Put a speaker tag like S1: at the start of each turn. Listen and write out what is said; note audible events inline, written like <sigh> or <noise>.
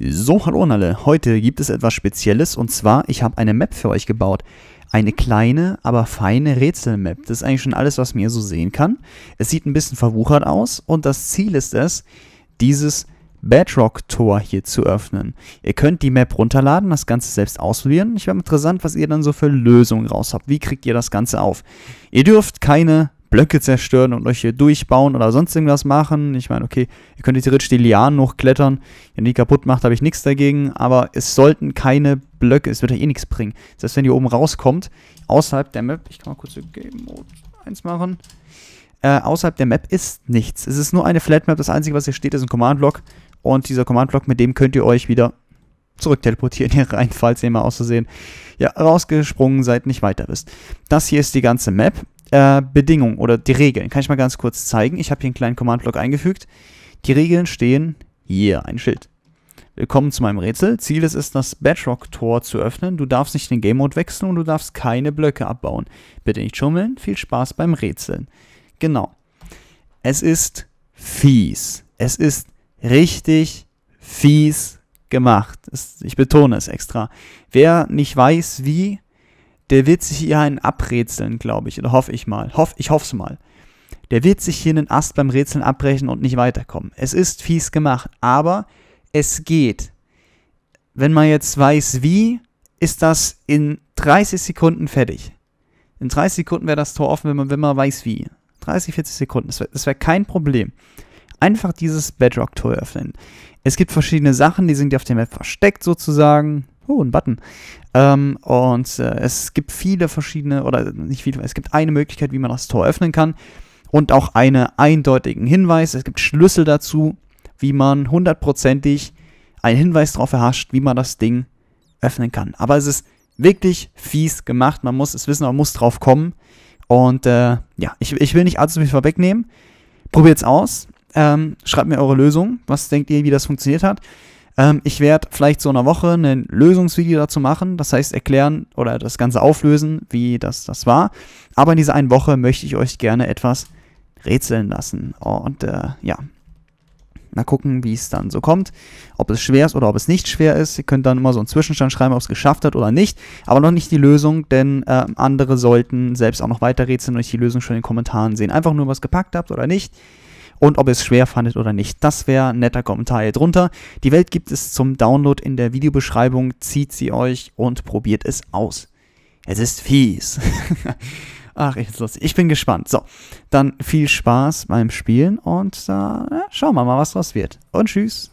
S1: So, hallo und alle. Heute gibt es etwas Spezielles und zwar, ich habe eine Map für euch gebaut. Eine kleine, aber feine Rätselmap. Das ist eigentlich schon alles, was man hier so sehen kann. Es sieht ein bisschen verwuchert aus und das Ziel ist es, dieses Bedrock-Tor hier zu öffnen. Ihr könnt die Map runterladen, das Ganze selbst ausprobieren. Ich wäre interessant, was ihr dann so für Lösungen raus habt. Wie kriegt ihr das Ganze auf? Ihr dürft keine Blöcke zerstören und euch hier durchbauen oder sonst irgendwas machen. Ich meine, okay, ihr könnt theoretisch die Lianen hochklettern. Wenn die kaputt macht, habe ich nichts dagegen. Aber es sollten keine Blöcke, es wird ja eh nichts bringen. Das heißt, wenn ihr oben rauskommt, außerhalb der Map, ich kann mal kurz den Game Mode 1 machen. Äh, außerhalb der Map ist nichts. Es ist nur eine Flat Map. Das Einzige, was hier steht, ist ein Command-Block. Und dieser Command-Block, mit dem könnt ihr euch wieder zurück teleportieren hier rein, falls ihr mal auszusehen ja, rausgesprungen seid, nicht weiter wisst. Das hier ist die ganze Map äh, Bedingungen oder die Regeln. Kann ich mal ganz kurz zeigen. Ich habe hier einen kleinen Command-Block eingefügt. Die Regeln stehen hier, ein Schild. Willkommen zu meinem Rätsel. Ziel ist es, das Bedrock-Tor zu öffnen. Du darfst nicht den Game-Mode wechseln und du darfst keine Blöcke abbauen. Bitte nicht schummeln. Viel Spaß beim Rätseln. Genau. Es ist fies. Es ist richtig fies gemacht. ich betone es extra. Wer nicht weiß, wie, der wird sich hier einen abrätseln, glaube ich, oder hoffe ich mal. Hoff, ich hoffe es mal. Der wird sich hier einen Ast beim Rätseln abbrechen und nicht weiterkommen. Es ist fies gemacht, aber es geht. Wenn man jetzt weiß, wie, ist das in 30 Sekunden fertig. In 30 Sekunden wäre das Tor offen, wenn man, wenn man weiß, wie. 30, 40 Sekunden, das wäre wär kein Problem. Einfach dieses Bedrock-Tor öffnen. Es gibt verschiedene Sachen, die sind ja auf dem Map versteckt sozusagen oh, ein Button. Ähm, und äh, es gibt viele verschiedene, oder nicht viele, es gibt eine Möglichkeit, wie man das Tor öffnen kann. Und auch einen eindeutigen Hinweis. Es gibt Schlüssel dazu, wie man hundertprozentig einen Hinweis darauf erhascht, wie man das Ding öffnen kann. Aber es ist wirklich fies gemacht. Man muss es wissen, man muss drauf kommen. Und äh, ja, ich, ich will nicht allzu viel vorwegnehmen. Probiert es aus. Ähm, schreibt mir eure Lösung. Was denkt ihr, wie das funktioniert hat? Ähm, ich werde vielleicht so einer Woche ein Lösungsvideo dazu machen, das heißt erklären oder das Ganze auflösen, wie das, das war. Aber in dieser einen Woche möchte ich euch gerne etwas rätseln lassen. Und äh, ja, mal gucken, wie es dann so kommt. Ob es schwer ist oder ob es nicht schwer ist. Ihr könnt dann immer so einen Zwischenstand schreiben, ob es geschafft hat oder nicht. Aber noch nicht die Lösung, denn äh, andere sollten selbst auch noch weiter rätseln und euch die Lösung schon in den Kommentaren sehen. Einfach nur, was gepackt habt oder nicht und ob ihr es schwer fandet oder nicht. Das wäre ein netter Kommentar hier drunter. Die Welt gibt es zum Download in der Videobeschreibung. Zieht sie euch und probiert es aus. Es ist fies. <laughs> Ach, jetzt lustig. Ich bin gespannt. So, dann viel Spaß beim Spielen und äh, schauen wir mal, was draus wird. Und tschüss.